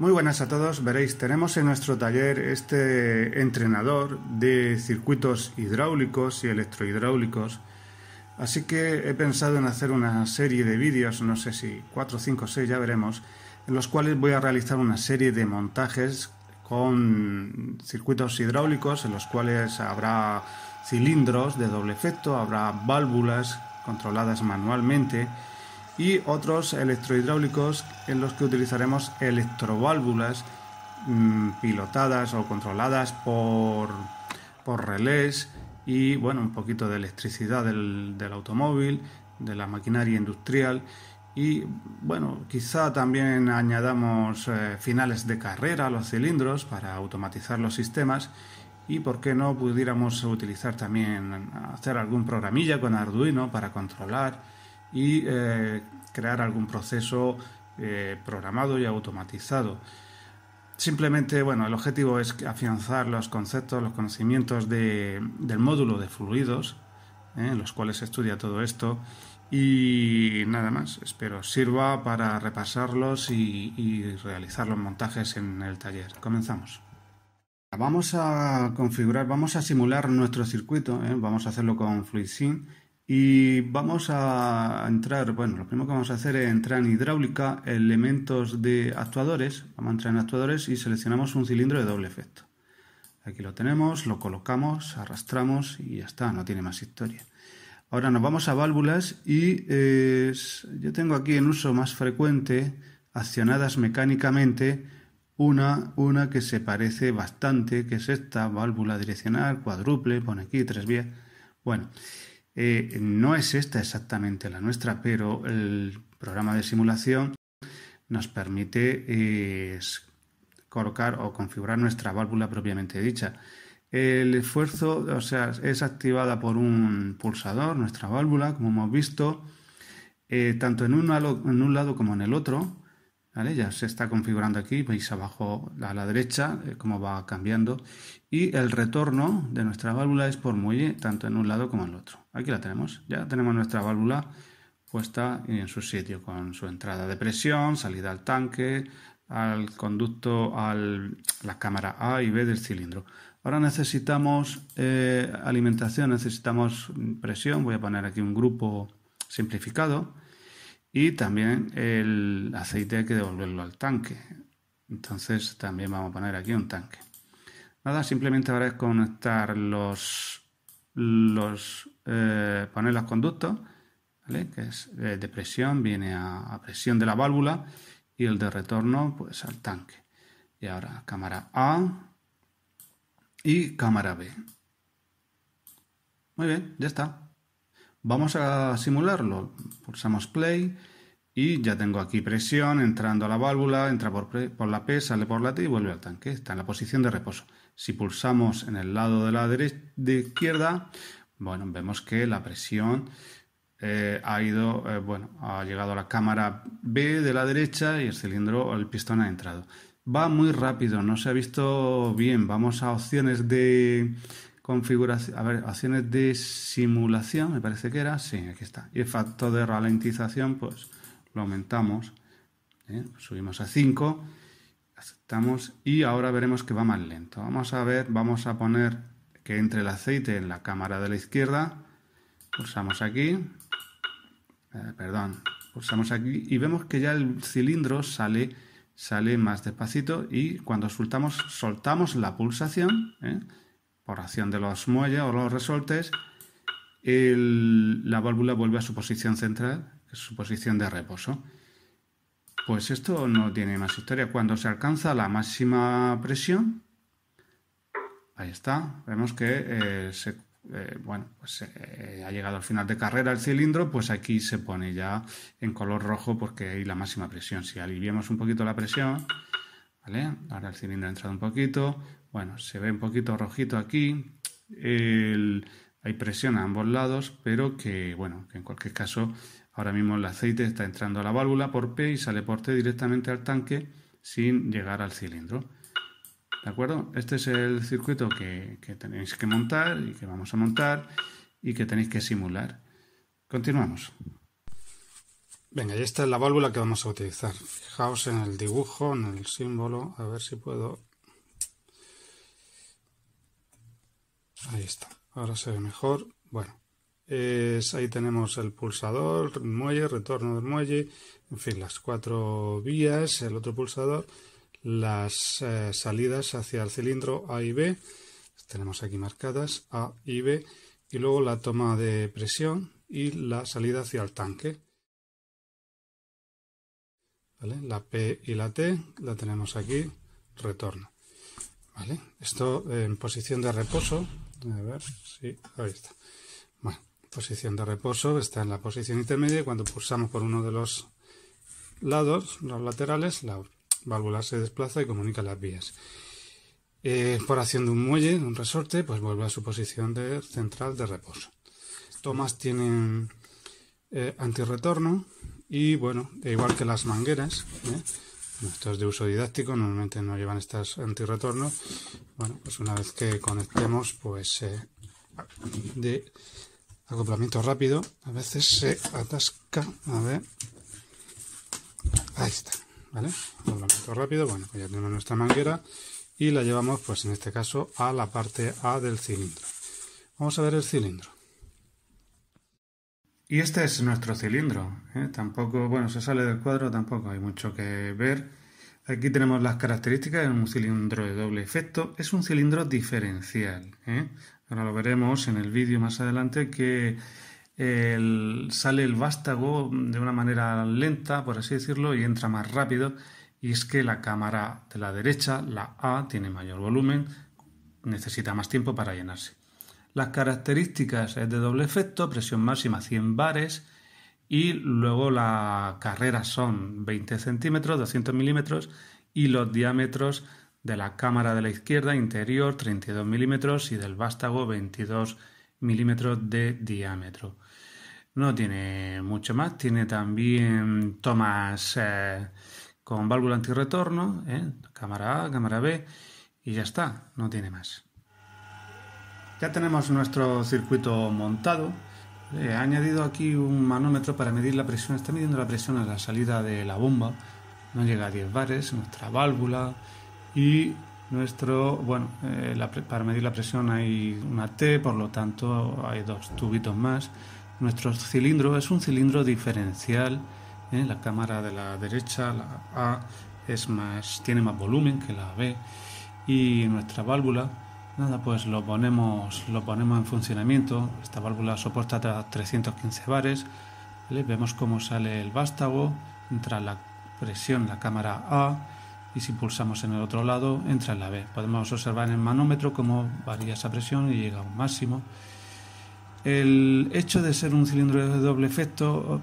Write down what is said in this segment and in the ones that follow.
Muy buenas a todos, veréis, tenemos en nuestro taller este entrenador de circuitos hidráulicos y electrohidráulicos, así que he pensado en hacer una serie de vídeos, no sé si 4, 5, 6, ya veremos, en los cuales voy a realizar una serie de montajes con circuitos hidráulicos en los cuales habrá cilindros de doble efecto, habrá válvulas controladas manualmente, y otros electrohidráulicos en los que utilizaremos electroválvulas mm, pilotadas o controladas por, por relés y bueno, un poquito de electricidad del, automóvil, de la maquinaria industrial y bueno, quizá también añadamos eh, finales de carrera a los cilindros para automatizar los sistemas y por qué no pudiéramos utilizar también hacer algún programilla con Arduino para controlar y eh, crear algún proceso eh, programado y automatizado. Simplemente, bueno, el objetivo es afianzar los conceptos, los conocimientos del módulo de fluidos, ¿eh? en los cuales se estudia todo esto. Y nada más, espero sirva para repasarlos y, realizar los montajes en el taller. Comenzamos. Vamos a configurar, vamos a simular nuestro circuito, vamos a hacerlo con FluidSync y vamos a entrar, bueno, lo primero que vamos a hacer es entrar en hidráulica, elementos de actuadores, vamos a entrar en actuadores y seleccionamos un cilindro de doble efecto. Aquí lo tenemos, lo colocamos, arrastramos y ya está, no tiene más historia. Ahora nos vamos a válvulas y eh, yo tengo aquí en uso más frecuente, accionadas mecánicamente, una, una que se parece bastante, que es esta, válvula direccional, cuádruple, pone aquí tres vías. Bueno, eh, no es esta exactamente la nuestra, pero el programa de simulación nos permite eh, colocar o configurar nuestra válvula propiamente dicha. El esfuerzo, o sea, es activada por un pulsador, nuestra válvula, como hemos visto, eh, tanto en un lado como en el otro. Ya se está configurando aquí, veis abajo a la derecha eh, cómo va cambiando. Y el retorno de nuestra válvula es por muelle, tanto en un lado como en el otro. Aquí la tenemos, ya tenemos nuestra válvula puesta en su sitio, con su entrada de presión, salida al tanque, al conducto, a la cámara A y B del cilindro. Ahora necesitamos eh, alimentación, necesitamos mm, presión. Voy a poner aquí un grupo simplificado y también el aceite hay que devolverlo al tanque. Entonces también vamos a poner aquí un tanque. Nada, simplemente ahora es conectar los, los eh, poner los conductos, ¿vale? que es eh, de presión, viene a, a, presión de la válvula y el de retorno pues al tanque. Y ahora cámara A y cámara B. Muy bien, ya está. Vamos a simularlo. Pulsamos play y ya tengo aquí presión entrando a la válvula, entra por, la P, sale por la T y vuelve al tanque. Está en la posición de reposo. Si pulsamos en el lado de la derecha, de izquierda, bueno, vemos que la presión eh, ha ido, eh, bueno, ha llegado a la cámara B de la derecha y el cilindro el pistón ha entrado. Va muy rápido, no se ha visto bien. Vamos a opciones de configuración, a ver, acciones de simulación, me parece que era, sí, aquí está. Y el factor de ralentización, pues lo aumentamos, ¿eh? subimos a 5, aceptamos y ahora veremos que va más lento. Vamos a ver, vamos a poner que entre el aceite en la cámara de la izquierda, pulsamos aquí, eh, perdón, pulsamos aquí y vemos que ya el cilindro sale sale más despacito y cuando soltamos, soltamos la pulsación, ¿eh? oración de los muelles o los resortes, la válvula vuelve a su posición central, que su posición de reposo. Pues esto no tiene más historia. Cuando se alcanza la máxima presión, ahí está, vemos que eh, se, eh, bueno, pues, eh, ha llegado al final de carrera el cilindro, pues aquí se pone ya en color rojo porque hay la máxima presión. Si aliviamos un poquito la presión, ¿vale? Ahora el cilindro ha entrado un poquito, bueno, se ve un poquito rojito aquí. hay presión a ambos lados, pero que, bueno, que en cualquier caso, ahora mismo el aceite está entrando a la válvula por P y sale por T directamente al tanque sin llegar al cilindro. ¿De acuerdo? Este es el circuito que, que tenéis que montar y que vamos a montar y que tenéis que simular. Continuamos. Venga, y esta es la válvula que vamos a utilizar. Fijaos en el dibujo, en el símbolo, a ver si puedo Ahora se ve mejor. Bueno, ahí tenemos el pulsador, muelle, retorno del muelle, en fin, las cuatro vías, el otro pulsador, las eh, salidas hacia el cilindro A y B, tenemos aquí marcadas A y B, y luego la toma de presión y la salida hacia el tanque. ¿Vale? La P y la T la tenemos aquí, retorno. Esto en posición de reposo. A ver, sí, ahí está. Bueno, posición de reposo está en la posición intermedia cuando pulsamos por uno de los lados, los laterales, la válvula se desplaza y comunica las vías. Eh, por haciendo de un muelle, un resorte, pues vuelve a su posición de central de reposo. Tomas tienen eh, antirretorno y bueno, e igual que las mangueras, ¿eh? Esto de uso didáctico, normalmente no llevan estas antirretorno. Bueno, pues una vez que conectemos, pues eh, de acoplamiento rápido, a veces se atasca, a ver, ahí está, ¿vale? Acoplamiento rápido, bueno, pues ya tenemos nuestra manguera y la llevamos, pues en este caso, a la parte A del cilindro. Vamos a ver el cilindro. Y este es nuestro cilindro. ¿eh? Tampoco, bueno, se sale del cuadro, tampoco hay mucho que ver. Aquí tenemos las características, de un cilindro de doble efecto, es un cilindro diferencial. ¿eh? Ahora lo veremos en el vídeo más adelante que sale el vástago de una manera lenta, por así decirlo, y entra más rápido. Y es que la cámara de la derecha, la A, tiene mayor volumen, necesita más tiempo para llenarse. Las características es de doble efecto, presión máxima 100 bares y luego la carrera son 20 centímetros, 200 milímetros y los diámetros de la cámara de la izquierda interior 32 milímetros y del vástago 22 milímetros de diámetro. No tiene mucho más, tiene también tomas eh, con válvula antirretorno, eh, cámara A, cámara B y ya está, no tiene más. Ya tenemos nuestro circuito montado. He añadido aquí un manómetro para medir la presión. Está midiendo la presión a la salida de la bomba. No llega a 10 bares. Nuestra válvula y nuestro, bueno, eh, para medir la presión hay una T, por lo tanto hay dos tubitos más. Nuestro cilindro es un cilindro diferencial. ¿eh? La cámara de la derecha, la A, es más, tiene más volumen que la B. Y nuestra válvula Nada, pues lo ponemos, lo ponemos en funcionamiento. Esta válvula soporta 315 bares. Vemos cómo sale el vástago, entra la presión, la cámara A, y si pulsamos en el otro lado, entra en la B. Podemos observar en el manómetro cómo varía esa presión y llega a un máximo. El hecho de ser un cilindro de doble efecto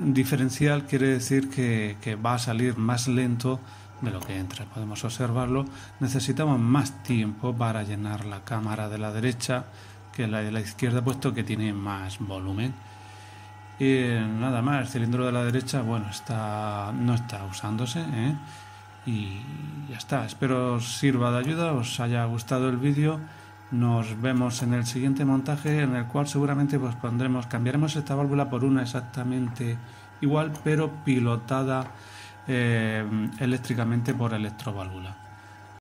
diferencial quiere decir que va a salir más lento de lo que entra. Podemos observarlo. Necesitamos más tiempo para llenar la cámara de la derecha que la de la izquierda, puesto que tiene más volumen. Y nada más, el cilindro de la derecha, bueno, está, no está usándose. ¿eh? Y ya está. Espero os sirva de ayuda, os haya gustado el vídeo. Nos vemos en el siguiente montaje en el cual seguramente pues pondremos, cambiaremos esta válvula por una exactamente igual pero pilotada eh, eléctricamente por electroválvula.